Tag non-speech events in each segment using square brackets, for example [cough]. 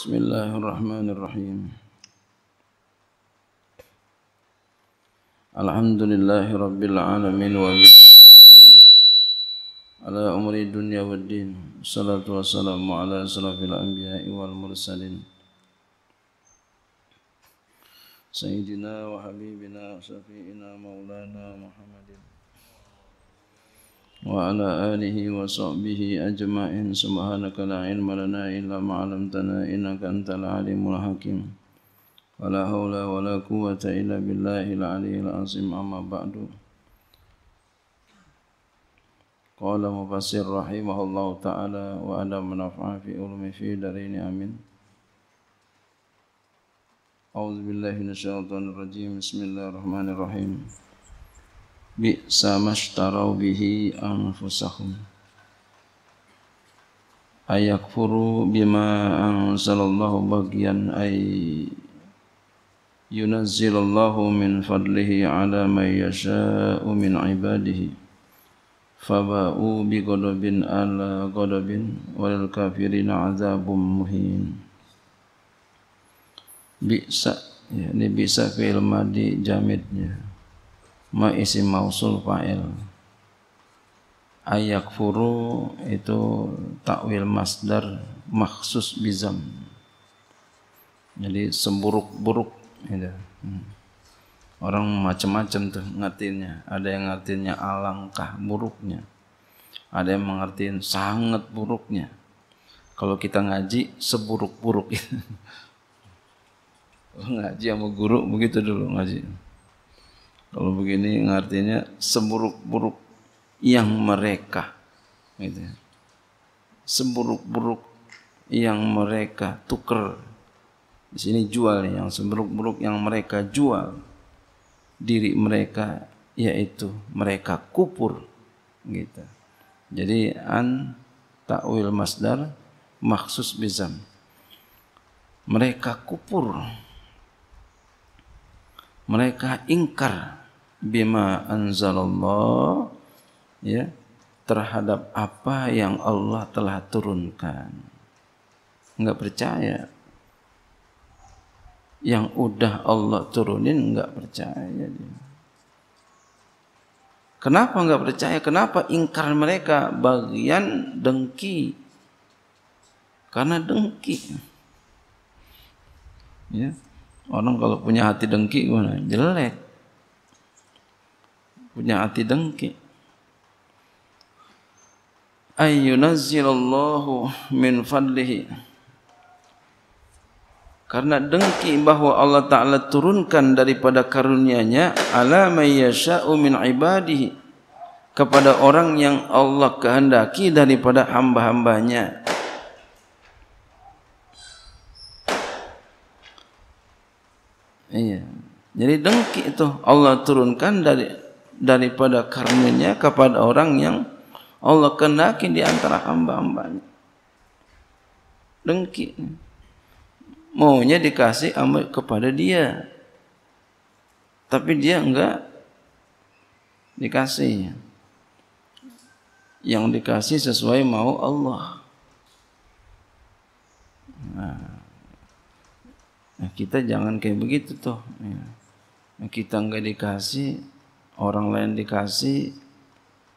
بسم الله الرحمن الرحيم الحمد لله رب العالمين على أمر الدنيا والدين الصلاة والسلام على أشرف الأنبياء والمرسلين سيدنا وحبيبنا وشفيئنا مولانا محمد وعلى آله وصحبه أجمعين سبحانك لا علم لنا إلا ما علمتنا إنك أنت العليم الحكيم ولا حول ولا قوة إلا بالله العلي العظيم أما بعد قال مفسر رحمه الله تعالى وأنا منفع في علم في دارين آمين أعوذ بالله من الشيطان الرجيم بسم الله الرحمن الرحيم bi'sa mashtarau bihi anfusahum ayakfuru bima anzalallahu bagian ay yunazzilallahu min fadlihi ala man yasha'u min ibadihi faba'u bi ghadabin ala ghadabin wal kafirina azabum muhin bi'sa ya, ini bi'sa fi'il madi jamidnya ma isim mausul fa'il furu itu takwil masdar maksus bizam jadi semburuk buruk gitu. Hmm. orang macam-macam tuh ngertinya ada yang ngertinya alangkah buruknya ada yang mengertiin sangat buruknya kalau kita ngaji seburuk-buruk [laughs] ngaji sama guru begitu dulu ngaji kalau begini artinya seburuk-buruk yang mereka. Gitu. Ya. Seburuk-buruk yang mereka tuker. Di sini jual yang seburuk-buruk yang mereka jual diri mereka yaitu mereka kupur gitu. Jadi an takwil masdar maksus bizam. Mereka kupur. Mereka ingkar bima anzalallah ya terhadap apa yang Allah telah turunkan. Enggak percaya. Yang udah Allah turunin enggak percaya dia. Kenapa enggak percaya? Kenapa ingkar mereka bagian dengki? Karena dengki. Ya. Orang kalau punya hati dengki gimana? Jelek. punya hati dengki. Ayyunazzilallahu min fadlihi. Karena dengki bahwa Allah Ta'ala turunkan daripada karunianya ala mayyasha'u min ibadihi kepada orang yang Allah kehendaki daripada hamba-hambanya. Iya. Jadi dengki itu Allah turunkan dari daripada karunia kepada orang yang Allah kehendaki di antara hamba-hambanya. Dengki. Maunya dikasih amal kepada dia. Tapi dia enggak dikasih. Yang dikasih sesuai mau Allah. Nah, kita jangan kayak begitu tuh. Nah, kita enggak dikasih orang lain dikasih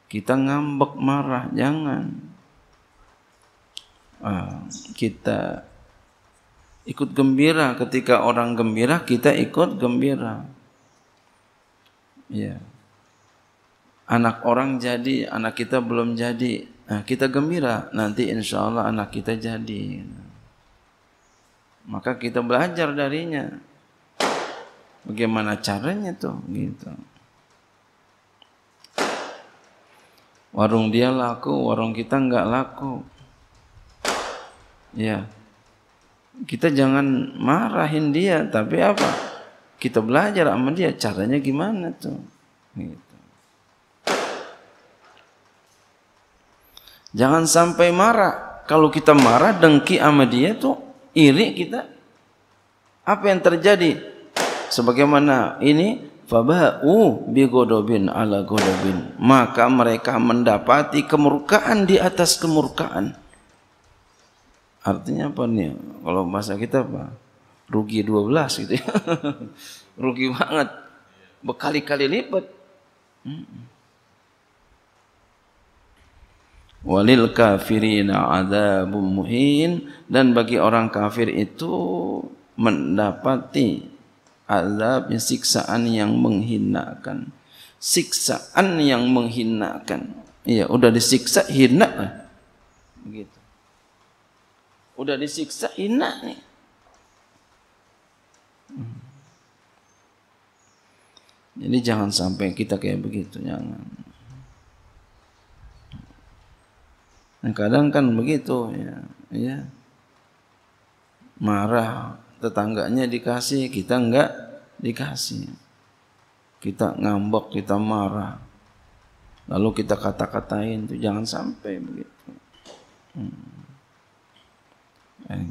kita ngambek marah jangan ah, kita ikut gembira ketika orang gembira kita ikut gembira ya anak orang jadi anak kita belum jadi nah, kita gembira nanti insya Allah anak kita jadi maka kita belajar darinya bagaimana caranya tuh gitu warung dia laku, warung kita enggak laku. Ya, kita jangan marahin dia, tapi apa? Kita belajar sama dia, caranya gimana tuh? Gitu. Jangan sampai marah. Kalau kita marah, dengki sama dia tuh iri kita. Apa yang terjadi? Sebagaimana ini bi Godobin, ala godobin. Maka mereka mendapati kemurkaan di atas kemurkaan. Artinya apa ni? Kalau bahasa kita apa? Rugi dua belas, gitu ya. [laughs] Rugi banget. Berkali-kali lipat. Hmm. Walil kafirina ada muhin. Dan bagi orang kafir itu mendapati azabnya siksaan yang menghinakan siksaan yang menghinakan iya udah disiksa hina begitu udah disiksa hina nih jadi jangan sampai kita kayak begitu jangan nah kadang kan begitu ya ya marah tetangganya dikasih kita enggak dikasih. Kita ngambek, kita marah. Lalu kita kata-katain tuh jangan sampai begitu. Hmm. Eh,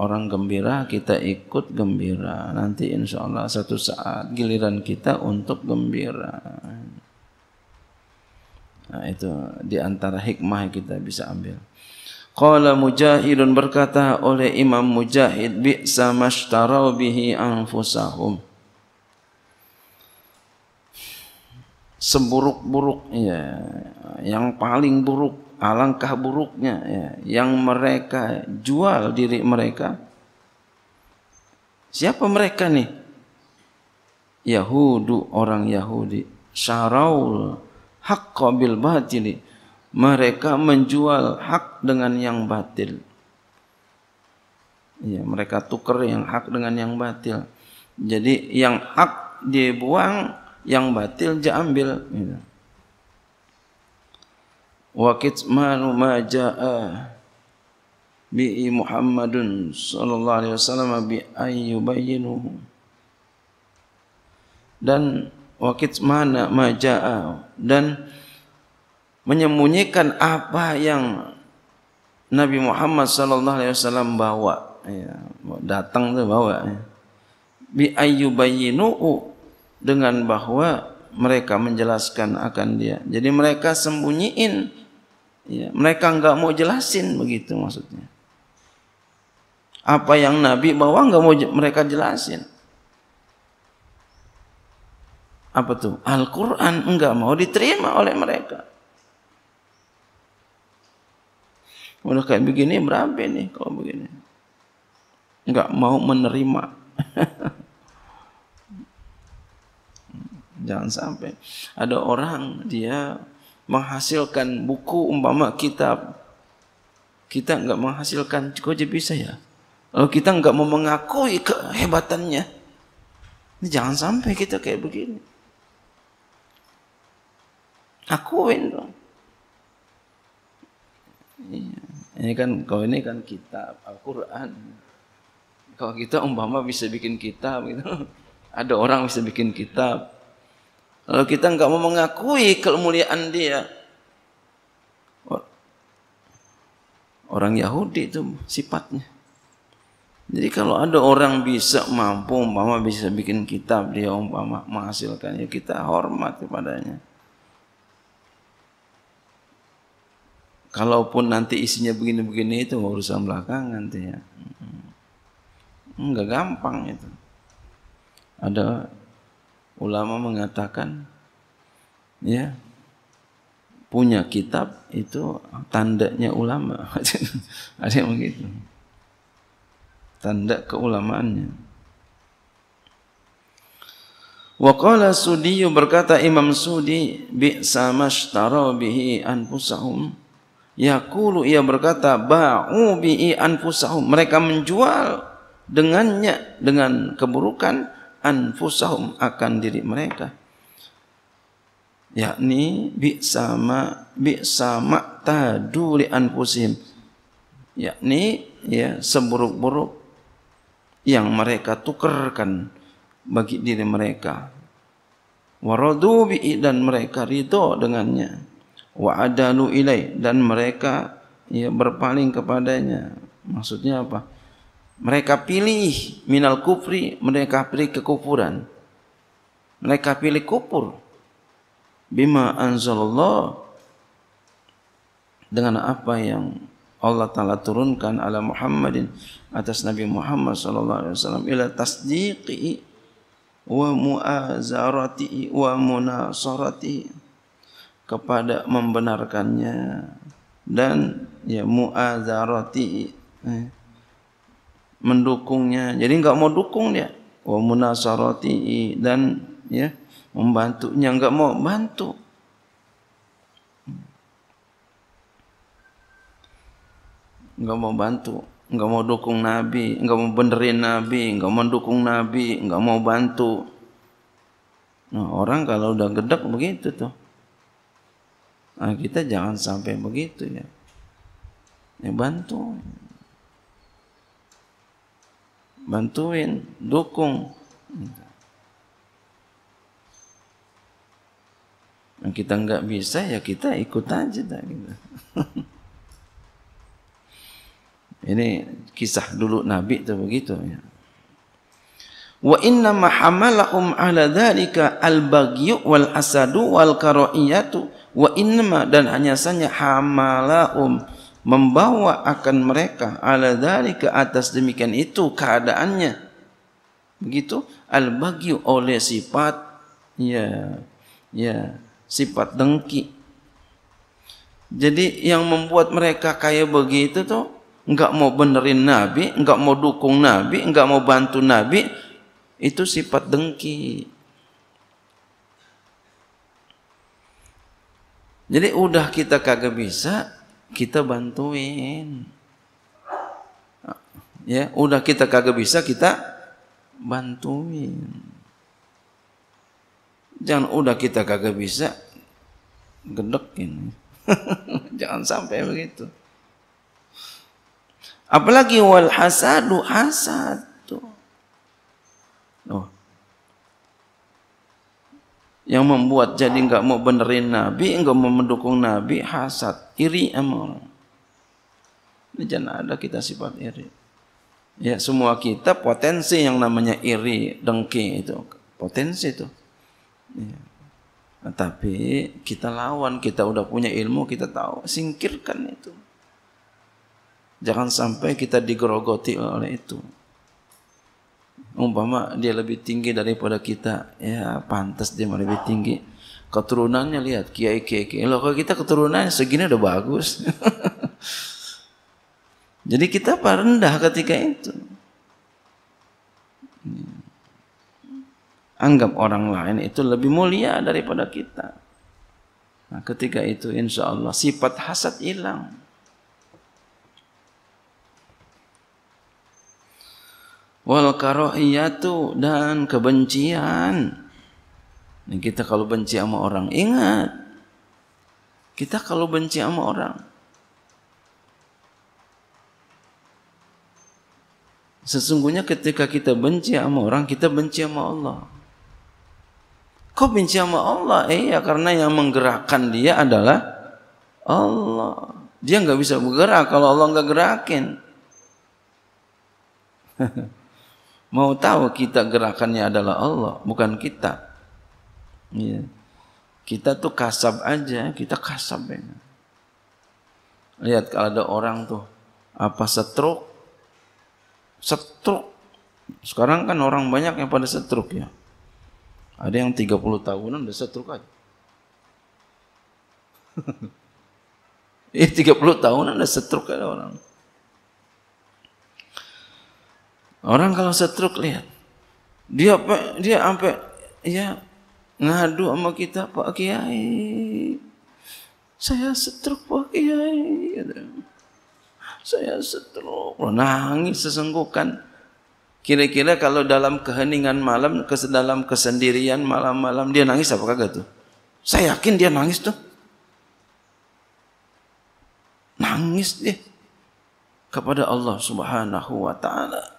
Orang gembira kita ikut gembira. Nanti insya Allah satu saat giliran kita untuk gembira. Nah itu diantara hikmah yang kita bisa ambil. Qala Mujahidun berkata oleh Imam Mujahid bi'sa mashtarau bihi anfusahum. seburuk-buruk ya yang paling buruk alangkah buruknya ya yang mereka jual diri mereka siapa mereka nih Yahudi orang Yahudi syaraul haqqa bil batili mereka menjual hak dengan yang batil ya mereka tuker yang hak dengan yang batil jadi yang hak dibuang yang batil dia ambil gitu. Wa kitmanu ma jaa bi Muhammadun sallallahu alaihi wasallam bi ayyubayyinu dan wa kitmana ma jaa dan menyembunyikan apa yang Nabi Muhammad sallallahu alaihi wasallam bawa ya, datang tu bawa ya. bi ayyubayyinu dengan bahwa mereka menjelaskan akan dia. Jadi mereka sembunyiin. Ya, mereka nggak mau jelasin begitu maksudnya. Apa yang Nabi bawa nggak mau mereka jelasin. Apa tuh? Al-Quran nggak mau diterima oleh mereka. Udah kayak begini berapa nih kalau begini? Nggak mau menerima. [laughs] Jangan sampai ada orang dia menghasilkan buku umpama kitab kita enggak menghasilkan kok aja bisa ya kalau kita enggak mau mengakui kehebatannya ini jangan sampai kita kayak begini akuin dong iya. ini kan kalau ini kan kitab Al-Quran kalau kita umpama bisa bikin kitab gitu ada orang bisa bikin kitab kalau kita enggak mau mengakui kemuliaan dia. Orang Yahudi itu sifatnya. Jadi kalau ada orang bisa mampu umpama bisa bikin kitab dia umpama menghasilkan ya kita hormat kepadanya. Kalaupun nanti isinya begini-begini itu urusan belakangan nanti ya. Enggak hmm. gampang itu. Ada Ulama mengatakan ya punya kitab itu tandanya ulama. [laughs] Ada yang begitu. Tanda keulamaannya. Waqala Sudi berkata Imam Sudi bi samashtara bihi anfusahum yaqulu ia berkata ba'u bihi anfusahum mereka menjual dengannya dengan keburukan anfusahum akan diri mereka yakni bi sama bi sama tadu li yakni ya seburuk-buruk yang mereka tukarkan bagi diri mereka waradu bi dan mereka ridho dengannya wa adalu ilai dan mereka ya berpaling kepadanya maksudnya apa mereka pilih minal kufri mereka pilih kekufuran mereka pilih kufur bima anzalallah dengan apa yang Allah taala turunkan ala Muhammadin atas Nabi Muhammad sallallahu alaihi wasallam ila tasdiqi wa muazarati wa munasarati kepada membenarkannya dan ya muazarati eh, mendukungnya. Jadi nggak mau dukung dia. Wa munasarati dan ya membantunya nggak mau bantu. Nggak mau bantu, nggak mau dukung Nabi, nggak mau benerin Nabi, nggak mau dukung Nabi, nggak mau bantu. Nah orang kalau udah gedek begitu tuh. Nah, kita jangan sampai begitu ya. Ya bantu bantuin, dukung. Yang kita nggak bisa ya kita ikut aja dah gitu. [laughs] Ini kisah dulu Nabi itu begitu ya. Wa inna ma hamalakum ala dhalika al bagyu wal asadu wal karoiyatu wa inna dan hanya saja hamalahum membawa akan mereka ala dari ke atas demikian itu keadaannya begitu al bagyu oleh sifat ya ya sifat dengki jadi yang membuat mereka kaya begitu tuh enggak mau benerin nabi enggak mau dukung nabi enggak mau bantu nabi itu sifat dengki jadi udah kita kagak bisa kita bantuin ya udah kita kagak bisa kita bantuin jangan udah kita kagak bisa gedekin [laughs] jangan sampai begitu apalagi wal hasadu hasad yang membuat jadi enggak mau benerin Nabi, enggak mau mendukung Nabi, hasad, iri emang. Ini jangan ada kita sifat iri. Ya semua kita potensi yang namanya iri, dengki itu potensi itu. Ya. Nah, tapi kita lawan, kita sudah punya ilmu, kita tahu singkirkan itu. Jangan sampai kita digerogoti oleh itu umpama dia lebih tinggi daripada kita ya pantas dia lebih tinggi keturunannya lihat kiai kiai kiai loh kalau kita keturunannya segini udah bagus [laughs] jadi kita apa rendah ketika itu anggap orang lain itu lebih mulia daripada kita nah, ketika itu insya Allah sifat hasad hilang wal karohiyatu dan kebencian. Nah, kita kalau benci sama orang, ingat. Kita kalau benci sama orang, Sesungguhnya ketika kita benci sama orang, kita benci sama Allah. Kok benci sama Allah? Eh ya karena yang menggerakkan dia adalah Allah. Dia nggak bisa bergerak kalau Allah nggak gerakin. [laughs] Mau tahu kita gerakannya adalah Allah, bukan kita. Ya. Kita tuh kasab aja, kita kasab. Ya. Lihat kalau ada orang tuh apa setruk, setruk. Sekarang kan orang banyak yang pada setruk ya. Ada yang 30 tahunan udah setruk aja. [laughs] Iya, tiga 30 tahunan udah setruk aja orang. Orang kalau setruk lihat, dia apa dia sampai ya ngadu sama kita Pak Kiai. Saya setruk Pak Kiai. Saya setruk. Nangis sesenggukan. Kira-kira kalau dalam keheningan malam, dalam kesendirian malam-malam, dia nangis apa kagak tuh? Saya yakin dia nangis tuh. Nangis dia. Kepada Allah subhanahu wa ta'ala.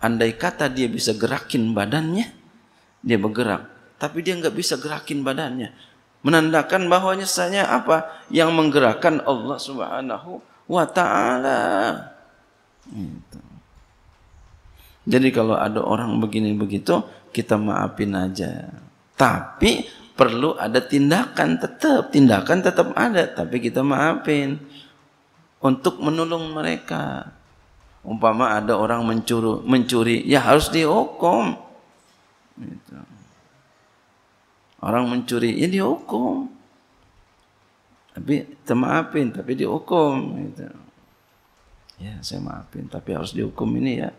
Andai kata dia bisa gerakin badannya, dia bergerak. Tapi dia nggak bisa gerakin badannya. Menandakan bahwa nyesanya apa? Yang menggerakkan Allah subhanahu wa ta'ala. Gitu. Jadi kalau ada orang begini begitu, kita maafin aja. Tapi perlu ada tindakan tetap. Tindakan tetap ada, tapi kita maafin. Untuk menolong mereka umpama ada orang mencuri, mencuri ya harus dihukum. Gitu. Orang mencuri ya dihukum. Tapi maafin, tapi dihukum. Gitu. Ya saya maafin, tapi harus dihukum ini ya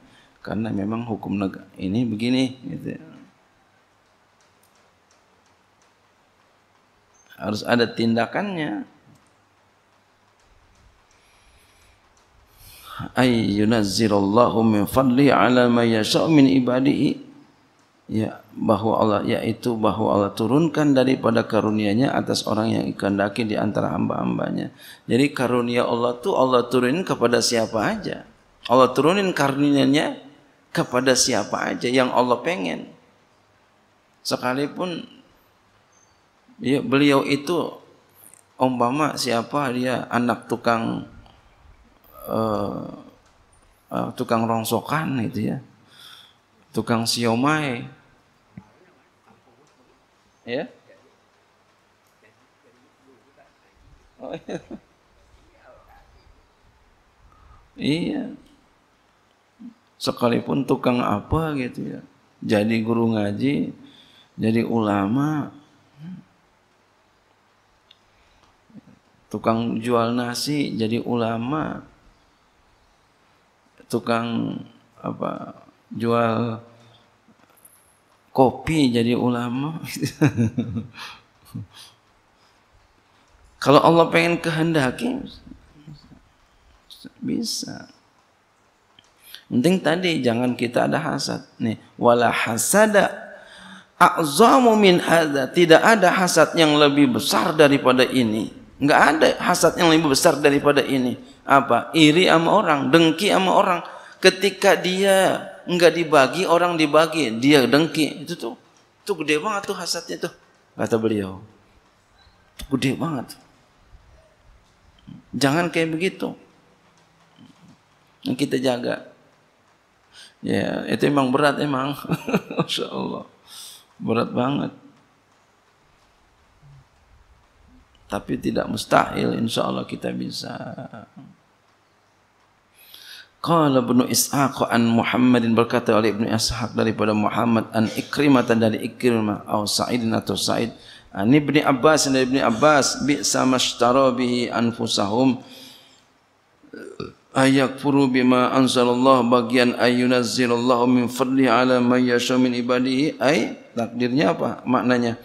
karena memang hukum negara ini begini. Gitu. Harus ada tindakannya. ay yunazzilallahu min fadli ala ma yasha' min ibadihi ya bahwa Allah yaitu bahwa Allah turunkan daripada karunia-Nya atas orang yang dikehendaki di antara hamba-hambanya. Jadi karunia Allah tuh Allah turunin kepada siapa aja. Allah turunin karunia-Nya kepada siapa aja yang Allah pengen. Sekalipun ya, beliau itu umpama siapa dia anak tukang uh, uh, tukang rongsokan itu ya tukang siomay ya oh, iya. iya sekalipun tukang apa gitu ya jadi guru ngaji jadi ulama tukang jual nasi jadi ulama tukang apa jual kopi jadi ulama [laughs] kalau Allah pengen kehendaki bisa penting tadi jangan kita ada hasad nih wala hasada a'zamu min hadza tidak ada hasad yang lebih besar daripada ini Enggak ada hasad yang lebih besar daripada ini. Apa? Iri sama orang, dengki sama orang. Ketika dia enggak dibagi, orang dibagi, dia dengki. Itu tuh, itu gede banget tuh hasadnya tuh. Kata beliau. gede banget. Jangan kayak begitu. Yang kita jaga. Ya, itu emang berat emang. [laughs] Masya Allah. Berat banget. tapi tidak mustahil Insya Allah kita bisa Qala Ibnu Ishaq an Muhammadin berkata oleh Ibnu Ishaq daripada Muhammad an Ikrimah dari Ikrimah atau Sa'id atau Sa'id an Ibnu Abbas dari Ibnu Abbas bi sama shtara bihi anfusahum ayak furu bima anzalallahu bagian ayunazzilallahu min fadli ala may yasha min ibadihi ay takdirnya apa maknanya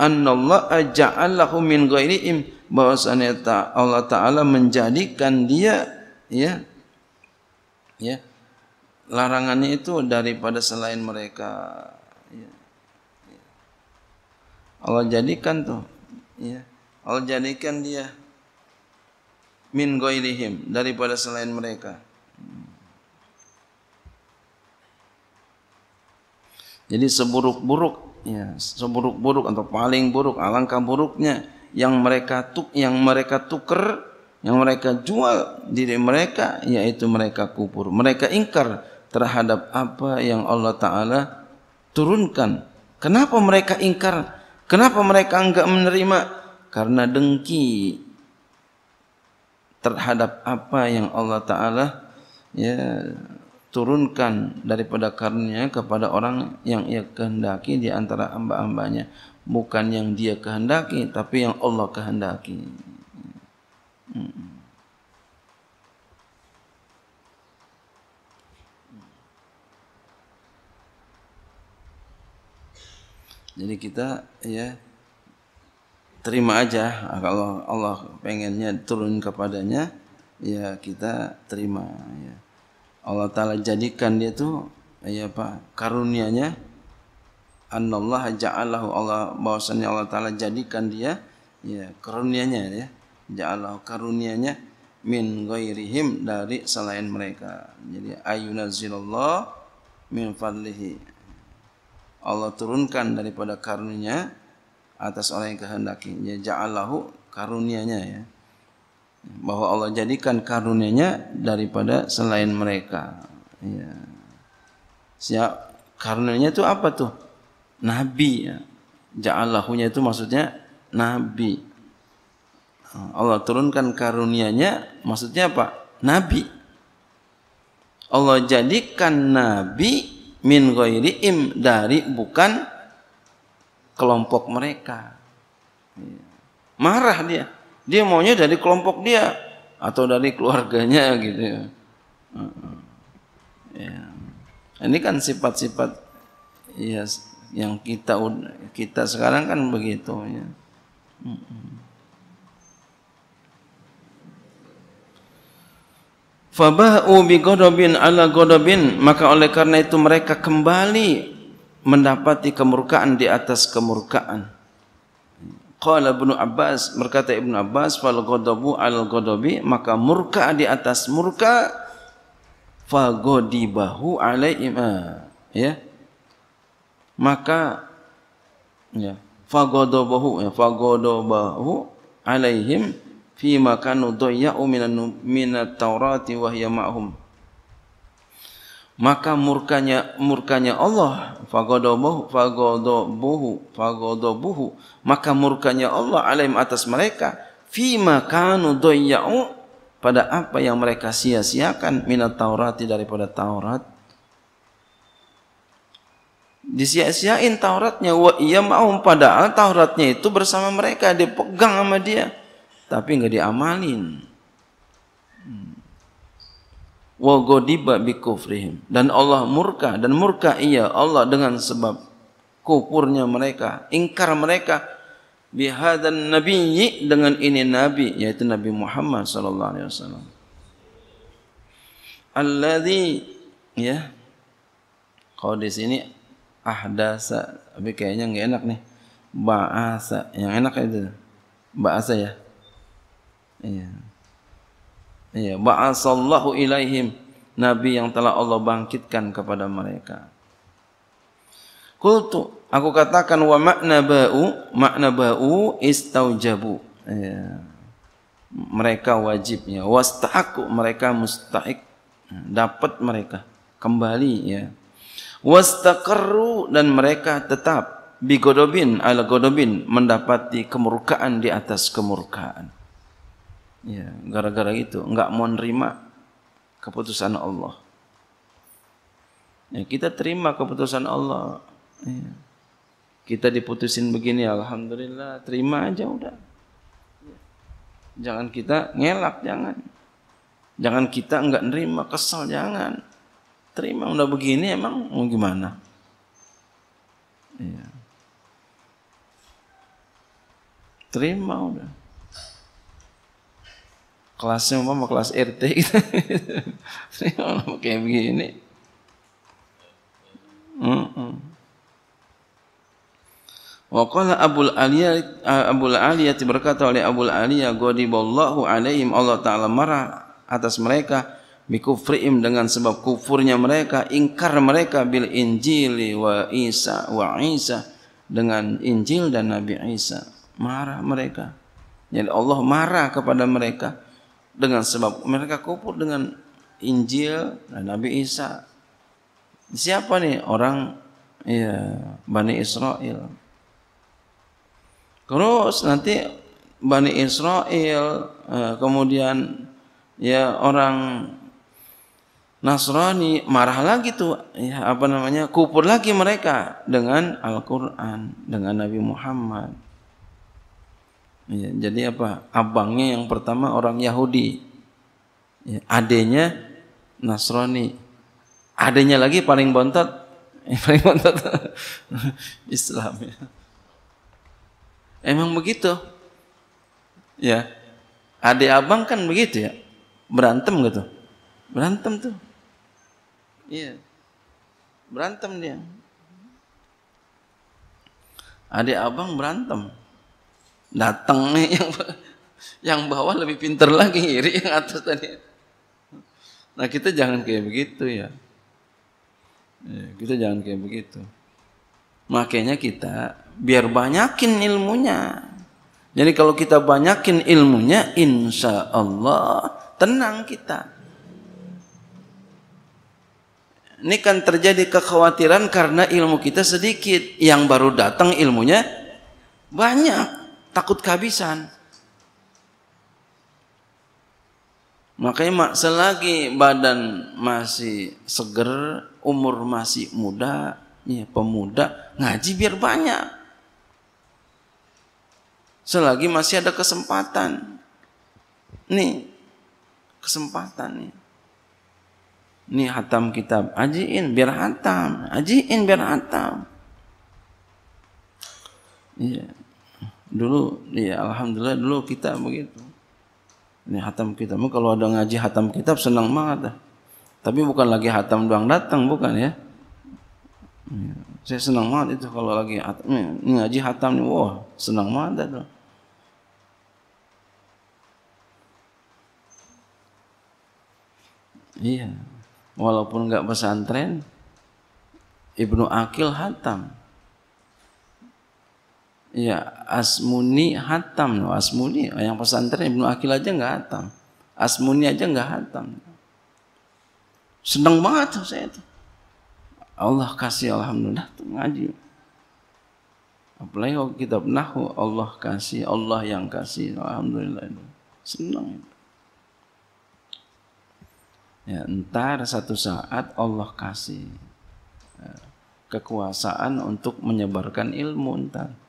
annallaha ja'alahu min ghairi im bahwasanya Allah taala menjadikan dia ya ya larangannya itu daripada selain mereka ya. ya. Allah jadikan tu ya Allah jadikan dia min ghairihim daripada selain mereka jadi seburuk-buruk ya seburuk-buruk atau paling buruk alangkah buruknya yang mereka tuk yang mereka tuker yang mereka jual diri mereka yaitu mereka kubur mereka ingkar terhadap apa yang Allah taala turunkan kenapa mereka ingkar kenapa mereka enggak menerima karena dengki terhadap apa yang Allah taala ya turunkan daripada karunia kepada orang yang ia kehendaki di antara hamba-hambanya bukan yang dia kehendaki tapi yang Allah kehendaki hmm. jadi kita ya terima aja kalau Allah pengennya turun kepadanya ya kita terima ya Allah Ta'ala jadikan dia itu ya apa karunianya Allah ja'alahu Allah bahwasanya Allah Ta'ala jadikan dia ya karunianya ya ja'alahu karunianya min ghairihim dari selain mereka jadi ayunazilallah min fadlihi Allah turunkan daripada karunia atas orang yang kehendaki ya ja'alahu karunianya ya bahwa Allah jadikan karunia-Nya daripada selain mereka. Ya. Siap karunia-Nya itu apa tuh? Nabi ya. Ja'alahunya itu maksudnya nabi. Allah turunkan karunia-Nya maksudnya apa? Nabi. Allah jadikan nabi min ghairiim dari bukan kelompok mereka. Iya. Marah dia dia maunya dari kelompok dia atau dari keluarganya gitu ya. ya. Ini kan sifat-sifat ya yang kita kita sekarang kan begitu ya. Fabahu bi godobin ala godobin maka oleh karena itu mereka kembali mendapati kemurkaan di atas kemurkaan. Qala Ibnu Abbas berkata Ibnu Abbas fal ghadabu al ghadabi maka murka di atas murka fa ghadibahu alaihi ya maka ya fa ghadabahu ya fa ghadabahu alaihim fi makanu dayya'u minan minat taurati wa hiya ma'hum maka murkanya murkanya Allah fagodobuhu fagodobuhu fagodobuhu maka murkanya Allah alaim atas mereka fima kanu doyau pada apa yang mereka sia-siakan minat Taurati daripada Taurat disia-siain Tauratnya wa iya mau padahal Tauratnya itu bersama mereka dipegang sama dia tapi nggak diamalin wa ghadiba bi kufrihim dan Allah murka dan murka ia Allah dengan sebab kufurnya mereka ingkar mereka bi hadzan nabiyyi dengan ini nabi yaitu nabi Muhammad sallallahu alaihi wasallam alladzi ya kalau di sini ahdasa tapi kayaknya enggak enak nih ba'asa yang enak itu ba'asa ya iya ya ba'asallahu ilaihim nabi yang telah Allah bangkitkan kepada mereka qultu aku katakan wa makna ba'u makna ba'u istaujabu ya mereka wajibnya wastahaqu mereka mustahik dapat mereka kembali ya wastaqarru dan mereka tetap bi godobin ala godobin mendapati kemurkaan di atas kemurkaan Ya, gara-gara itu enggak mau nerima keputusan Allah. Ya, kita terima keputusan Allah. Ya. Kita diputusin begini, alhamdulillah, terima aja udah. Ya. Jangan kita ngelak, jangan. Jangan kita enggak nerima, kesal, jangan. Terima udah begini emang mau gimana? Ya. Terima udah kelasnya umpama kelas RT gitu. [laughs] kayak begini. Wakala Abu Aliyah Abu Aliyah berkata oleh Abu Aliyah ghadiballahu alaihim Allah taala marah atas mereka Mikufriim dengan sebab kufurnya mereka ingkar mereka bil Injili wa Isa wa Isa dengan Injil dan Nabi Isa marah mereka jadi Allah marah kepada mereka dengan sebab mereka kufur dengan Injil dan Nabi Isa. Siapa nih orang ya Bani Israel? Terus nanti Bani Israel eh, kemudian ya orang Nasrani marah lagi tuh ya apa namanya kufur lagi mereka dengan Al-Qur'an, dengan Nabi Muhammad. Ya, jadi apa? Abangnya yang pertama orang Yahudi. Ya, adenya Nasrani. Adenya lagi paling bontot Eh, [laughs] paling bontot [laughs] Islam ya. Emang begitu. Ya. Adik abang kan begitu ya. Berantem gitu. Berantem tuh. Iya. Berantem dia. Adik abang berantem datangnya [laughs] yang yang bawah lebih pinter lagi iri yang atas tadi. Nah kita jangan kayak begitu ya iya, kita jangan kayak begitu. Makanya kita biar banyakin ilmunya. Jadi kalau kita banyakin ilmunya, insya Allah tenang kita. Ini kan terjadi kekhawatiran karena ilmu kita sedikit. Yang baru datang ilmunya banyak takut kehabisan. Makanya selagi badan masih seger, umur masih muda, ya pemuda, ngaji biar banyak. Selagi masih ada kesempatan. Nih, kesempatan nih. Nih hatam kitab, ajiin biar hatam, ajiin biar hatam. Yeah dulu ya alhamdulillah dulu kita begitu ini hatam Mungkin kalau ada ngaji hatam kitab senang banget dah. tapi bukan lagi hatam doang datang bukan ya iya, saya senang banget itu kalau lagi hatam, ini ngaji hatam wah senang banget dah. iya walaupun nggak pesantren Ibnu Akil hatam Ya, Asmuni Hatam. Asmuni, yang pesantren Ibnu Akil aja enggak Hatam. Asmuni aja enggak Hatam. Senang banget saya itu. Allah kasih Alhamdulillah itu ngaji. Apalagi kalau kitab Nahu, Allah kasih, Allah yang kasih. Alhamdulillah itu. Senang. Ya, entar satu saat Allah kasih eh, kekuasaan untuk menyebarkan ilmu entar. Ya.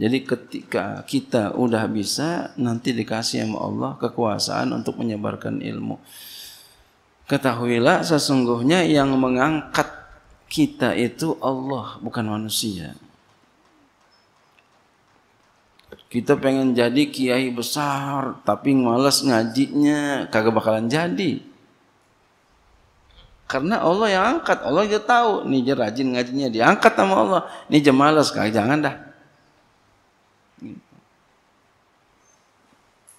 Jadi ketika kita udah bisa, nanti dikasih sama Allah kekuasaan untuk menyebarkan ilmu. Ketahuilah sesungguhnya yang mengangkat kita itu Allah, bukan manusia. Kita pengen jadi kiai besar, tapi males ngajinya, kagak bakalan jadi. Karena Allah yang angkat, Allah dia tahu. Nih dia rajin ngajinya, diangkat sama Allah. Nih dia males, kagak jangan dah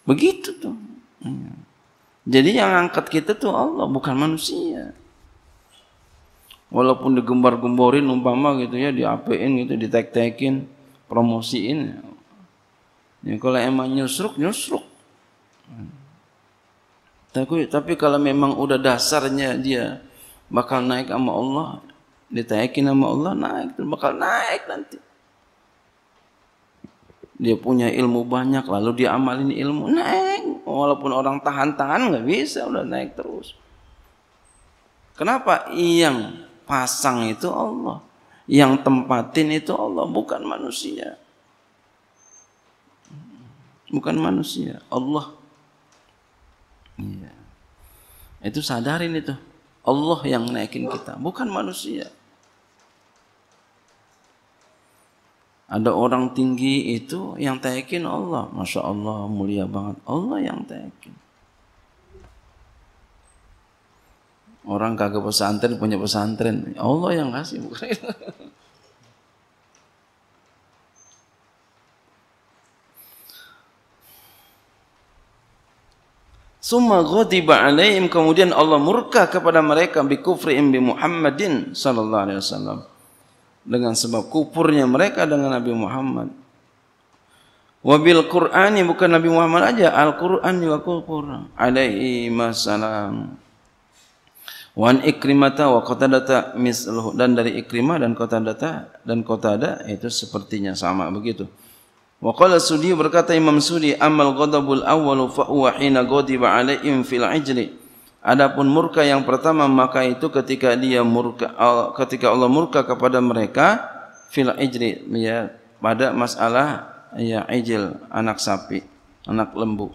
Begitu tuh. Iya. Jadi yang angkat kita tuh Allah, bukan manusia. Walaupun digembar-gemborin umpama gitu ya, diapain gitu, ditek-tekin, promosiin. Ya, kalau emang nyusruk, nyusruk. Tapi, tapi kalau memang udah dasarnya dia bakal naik sama Allah, ditekin sama Allah, naik, bakal naik nanti dia punya ilmu banyak lalu dia amalin ilmu naik walaupun orang tahan-tahan nggak bisa udah naik terus kenapa yang pasang itu Allah yang tempatin itu Allah bukan manusia bukan manusia Allah ya. itu sadarin itu Allah yang naikin kita bukan manusia ada orang tinggi itu yang tayakin Allah. Masya Allah mulia banget. Allah yang tayakin. Orang kagak pesantren punya pesantren. Allah yang kasih. Bukan itu. Summa ghadiba alaihim kemudian Allah murka kepada mereka bi kufri bi Muhammadin sallallahu alaihi wasallam. dengan sebab kupurnya mereka dengan Nabi Muhammad. Wabil Qur'an ini bukan Nabi Muhammad aja, Al-Qur'an juga kupur. Alaihi masalam. Wan Ikrimata wa data misluh dan dari Ikrimah dan kota data dan kota ada itu sepertinya sama begitu. Wa qala Sudi berkata Imam Sudi amal ghadabul awwalu fa huwa hina ghadiba alaihim fil ajri Adapun murka yang pertama maka itu ketika dia murka ketika Allah murka kepada mereka fil ijri ya pada masalah ya ijil anak sapi anak lembu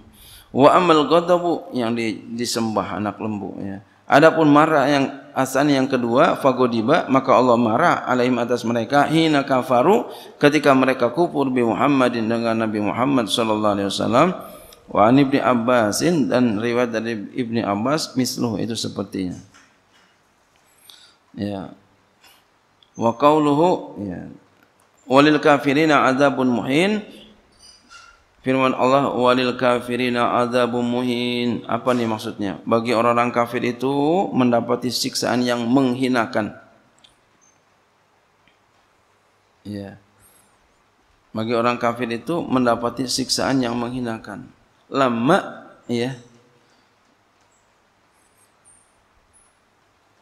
wa amal ghadabu yang di, disembah anak lembu ya adapun marah yang asan yang kedua fagodiba maka Allah marah alaihim atas mereka hina kafaru ketika mereka kufur bi Muhammadin dengan Nabi Muhammad sallallahu alaihi wasallam wa an ibni abbasin dan riwayat dari ibni abbas misluh itu sepertinya ya wa qauluhu ya walil kafirina adzabun muhin firman Allah walil kafirina adzabun muhin apa ni maksudnya bagi orang-orang kafir itu mendapati siksaan yang menghinakan ya bagi orang kafir itu mendapati siksaan yang menghinakan lama ya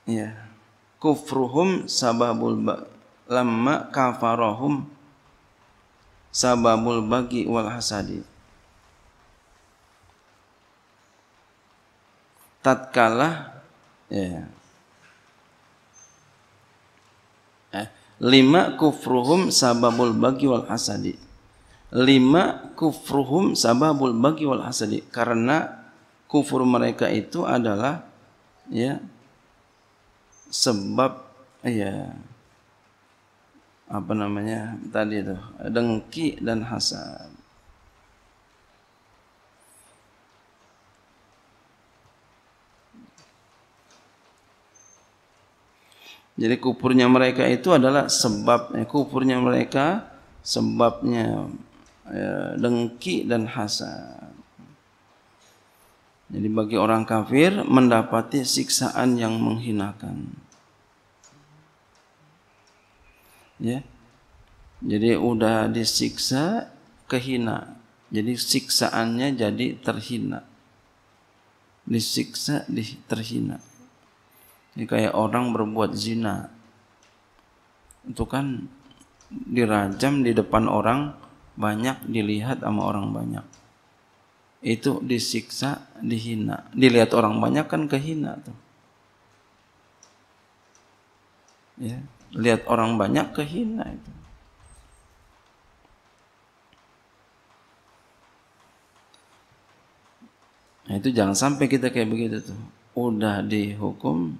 ya kufruhum sababul ba lama kafarohum sababul bagi wal hasadi tatkala ya eh, lima kufruhum sababul bagi wal hasadi lima kufruhum sababul bagi wal hasadi karena kufur mereka itu adalah ya sebab ya apa namanya tadi itu dengki dan hasad Jadi kufurnya mereka itu adalah sebabnya kufurnya mereka sebabnya Ya, dengki dan hasad. Jadi bagi orang kafir mendapati siksaan yang menghinakan. Ya. Jadi udah disiksa kehina. Jadi siksaannya jadi terhina. Disiksa di, terhina. Ini kayak orang berbuat zina. Itu kan dirajam di depan orang banyak dilihat sama orang banyak itu disiksa dihina dilihat orang banyak kan kehina tuh ya lihat orang banyak kehina itu Nah, itu jangan sampai kita kayak begitu tuh. Udah dihukum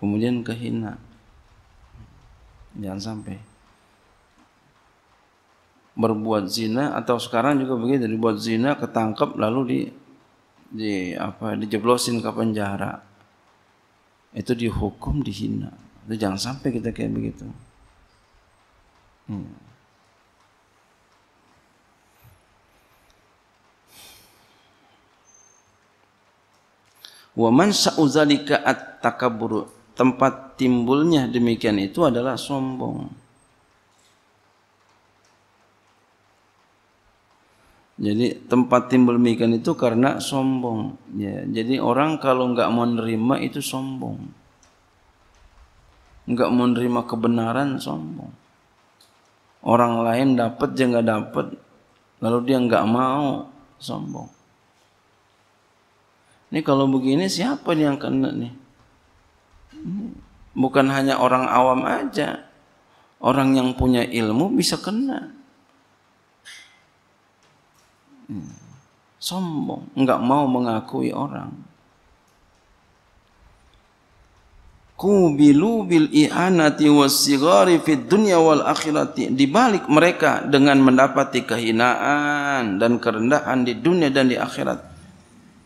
kemudian kehina. Jangan sampai berbuat zina atau sekarang juga begitu dibuat zina ketangkep lalu di di apa dijeblosin ke penjara itu dihukum dihina itu jangan sampai kita kayak begitu hmm. wa man at takabur tempat timbulnya demikian itu adalah sombong Jadi tempat timbul mikan itu karena sombong. Ya, jadi orang kalau nggak mau nerima itu sombong. Nggak mau nerima kebenaran sombong. Orang lain dapat dia nggak dapat, lalu dia nggak mau sombong. Ini kalau begini siapa nih yang kena nih? Hmm, bukan hanya orang awam aja, orang yang punya ilmu bisa kena. Sombong, enggak mau mengakui orang. Kubilu bil i'anati wassigari fid dunia wal akhirati. Di balik mereka dengan mendapati kehinaan dan kerendahan di dunia dan di akhirat.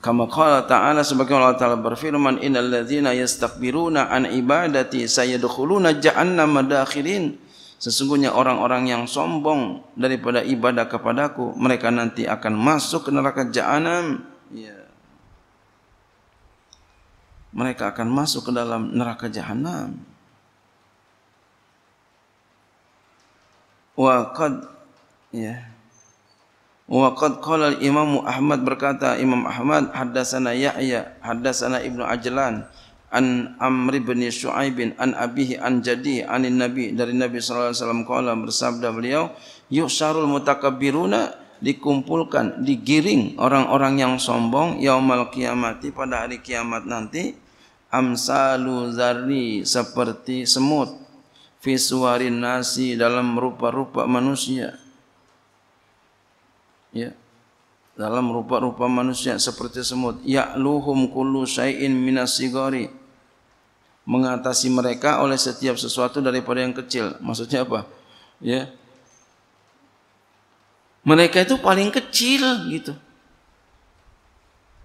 Kama qala ta'ala sebagai Allah ta'ala berfirman, Inaladzina yastakbiruna an ibadati sayadukhuluna ja'annam madakhirin. Kama Sesungguhnya orang-orang yang sombong daripada ibadah kepadaku, mereka nanti akan masuk ke neraka jahanam. Ya. Mereka akan masuk ke dalam neraka jahanam. Wa qad ya. Wa qad qala Imam Ahmad berkata Imam Ahmad haddatsana Yahya, haddatsana Ibnu Ajlan, an Amr bin Shu'aib an Abihi an Jadi an Nabi dari Nabi sallallahu alaihi wasallam qala bersabda beliau yusharul mutakabbiruna dikumpulkan digiring orang-orang yang sombong yaumal kiamati pada hari kiamat nanti amsalu zarri seperti semut fiswarin nasi dalam rupa-rupa manusia ya dalam rupa-rupa manusia seperti semut ya luhum kullu syai'in minasigari mengatasi mereka oleh setiap sesuatu daripada yang kecil. Maksudnya apa? Ya. Mereka itu paling kecil gitu.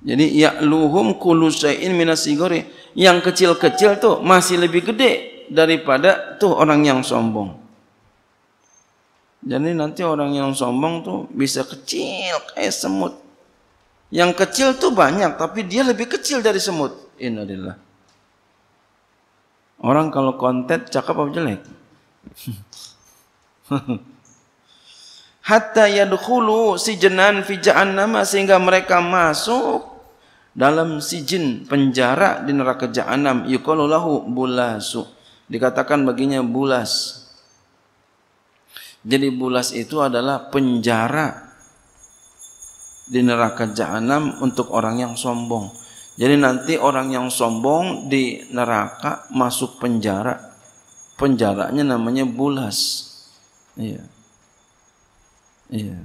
Jadi ya luhum kulusain minasigori. Yang kecil-kecil tuh masih lebih gede daripada tuh orang yang sombong. Jadi nanti orang yang sombong tuh bisa kecil kayak semut. Yang kecil tuh banyak tapi dia lebih kecil dari semut. Innalillah. Orang kalau kontet cakap apa jelek? [laughs] Hatta yadkhulu si jenan fi jahannama sehingga mereka masuk dalam si jin penjara di neraka jahanam yuqalu lahu bulasu dikatakan baginya bulas jadi bulas itu adalah penjara di neraka jahanam untuk orang yang sombong. Jadi nanti orang yang sombong di neraka masuk penjara. Penjaranya namanya bulas. Iya. Iya.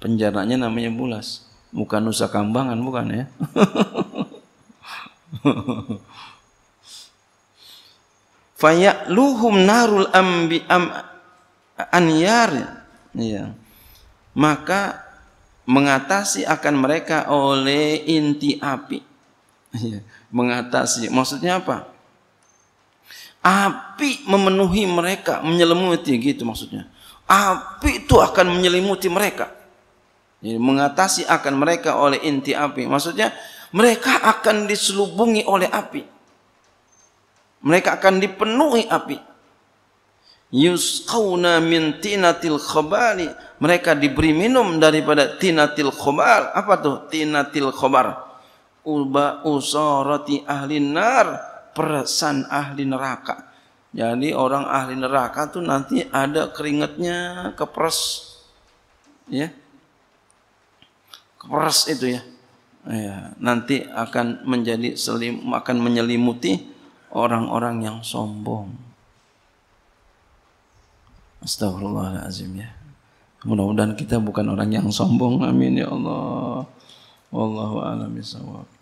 Penjaranya namanya bulas. Bukan Nusa Kambangan, bukan ya. [laughs] Fayakluhum narul ambi am anyar. Iya. Maka mengatasi akan mereka oleh inti api. Iya, mengatasi, maksudnya apa? Api memenuhi mereka, menyelimuti gitu maksudnya. Api itu akan menyelimuti mereka. Jadi mengatasi akan mereka oleh inti api. Maksudnya mereka akan diselubungi oleh api. Mereka akan dipenuhi api yusqawna min tinatil khobari mereka diberi minum daripada tinatil khobar apa tuh tinatil khobar uba usorati ahli nar perasan ahli neraka jadi orang ahli neraka tuh nanti ada keringatnya kepres ya kepres itu ya ya, nanti akan menjadi selim, akan menyelimuti orang-orang yang sombong. Astagfirullahaladzim ya. Mudah-mudahan kita bukan orang yang sombong. Amin ya Allah. Wallahu a'lam bishawab.